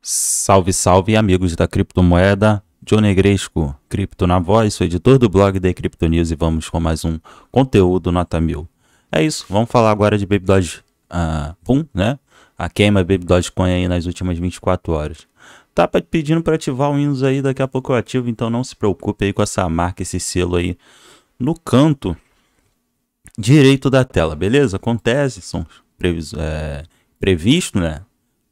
Salve, salve, amigos da criptomoeda. John Negresco, Cripto na Voz, sou editor do blog da Cripto News e vamos com mais um conteúdo nota mil. É isso, vamos falar agora de Baby Doge uh, ah, Boom, né? A queima Baby Coin aí nas últimas 24 horas. Tá pedindo para ativar o Windows aí, daqui a pouco eu ativo, então não se preocupe aí com essa marca, esse selo aí no canto direito da tela, beleza? Acontece, são é, previsto né?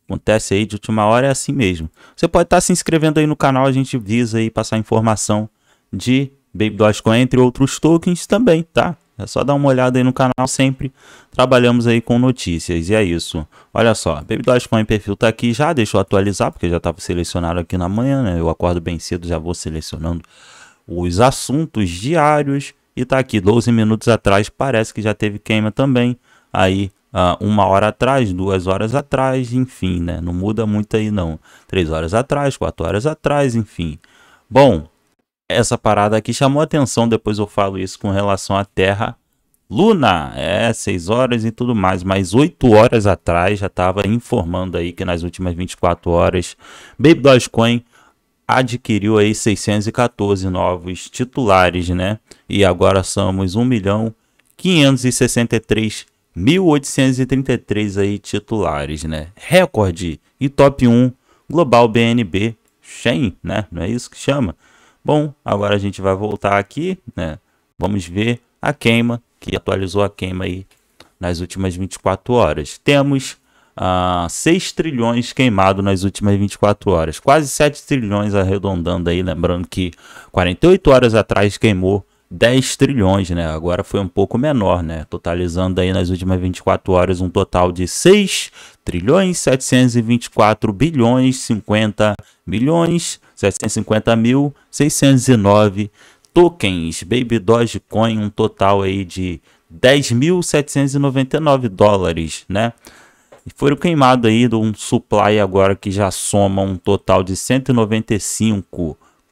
Acontece aí de última hora, é assim mesmo. Você pode estar tá se inscrevendo aí no canal, a gente visa aí passar informação de Baby Dogecoin, entre outros tokens também, tá? É só dar uma olhada aí no canal, sempre trabalhamos aí com notícias, e é isso. Olha só, Baby Dogecoin perfil tá aqui já, deixa eu atualizar, porque já estava selecionado aqui na manhã, né? Eu acordo bem cedo, já vou selecionando os assuntos diários, e tá aqui, 12 minutos atrás, parece que já teve queima também, aí uh, uma hora atrás, duas horas atrás, enfim, né? Não muda muito aí não. Três horas atrás, quatro horas atrás, enfim. Bom, essa parada aqui chamou atenção, depois eu falo isso com relação à Terra Luna, é, seis horas e tudo mais, mas oito horas atrás já estava informando aí que nas últimas 24 horas, Baby Dogecoin adquiriu aí 614 novos titulares, né? E agora somos 1 milhão 563 1.833 aí titulares, né? Recorde e top 1 global BNB chain, né? Não é isso que chama? Bom, agora a gente vai voltar aqui, né? Vamos ver a queima, que atualizou a queima aí nas últimas 24 horas. Temos ah, 6 trilhões queimado nas últimas 24 horas, quase 7 trilhões arredondando aí, lembrando que 48 horas atrás queimou 10 trilhões, né? Agora foi um pouco menor, né? Totalizando aí nas últimas 24 horas um total de 6 trilhões 724 bilhões 50 milhões 750 mil 609 tokens, Baby Dogecoin, um total aí de 10.799 dólares, né? E foram queimados aí de um supply agora que já soma um total de 195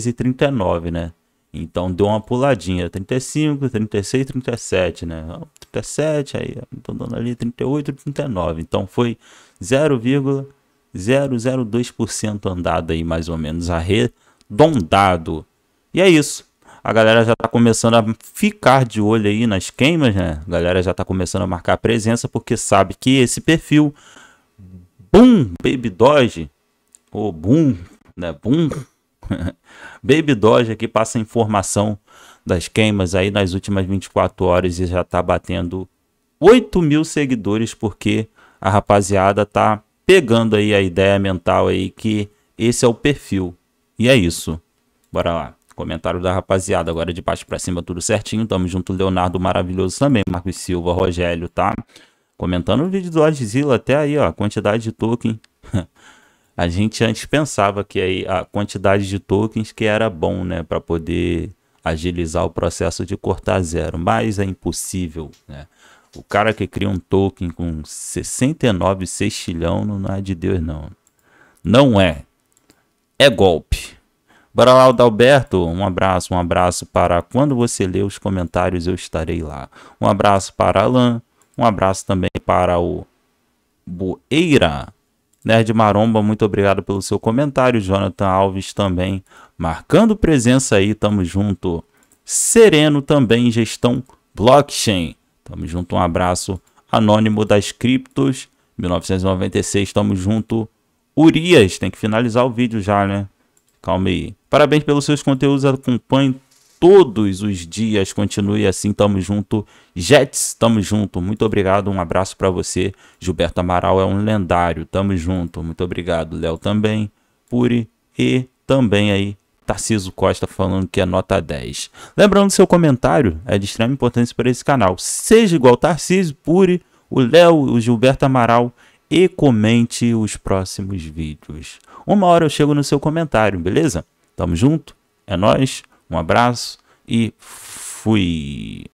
e 39, né? Então deu uma puladinha, 35, 36, 37, né? 37, aí estão dando ali 38, 39. Então foi 0,002% andado aí mais ou menos, arredondado. E é isso. A galera já está começando a ficar de olho aí nas queimas, né? A galera já está começando a marcar presença porque sabe que esse perfil Boom Baby Doge, ou Boom, né? Boom Baby Doge aqui passa informação das queimas aí nas últimas 24 horas e já tá batendo 8 mil seguidores porque a rapaziada tá pegando aí a ideia mental aí que esse é o perfil. E é isso. Bora lá. Comentário da rapaziada, agora de baixo para cima tudo certinho. Tamo junto, Leonardo Maravilhoso também, Marcos Silva, Rogério, tá? Comentando o vídeo do Godzilla até aí, ó, quantidade de token. A gente antes pensava que aí a quantidade de tokens que era bom, né, para poder agilizar o processo de cortar zero, mas é impossível, né? O cara que cria um token com 69 sextilhão não é de Deus não. Não é. É golpe. Bora lá, Dalberto, Um abraço, um abraço para quando você ler os comentários, eu estarei lá. Um abraço para Alan. Um abraço também para o Boeira. Nerd Maromba, muito obrigado pelo seu comentário. Jonathan Alves também marcando presença aí, tamo junto. Sereno também, gestão blockchain. Tamo junto, um abraço. Anônimo das Criptos, 1996, tamo junto. Urias, tem que finalizar o vídeo já, né? Calma aí. Parabéns pelos seus conteúdos, acompanho todos os dias. Continue assim, tamo junto. Jets, tamo junto. Muito obrigado, um abraço para você. Gilberto Amaral é um lendário, tamo junto. Muito obrigado, Léo também. Puri e também aí Tarciso Costa falando que é nota 10. Lembrando, seu comentário é de extrema importância para esse canal. Seja igual Tarciso, Puri, o Léo, o Gilberto Amaral e comente os próximos vídeos. Uma hora eu chego no seu comentário, beleza? Tamo junto? É nós. Um abraço e fui!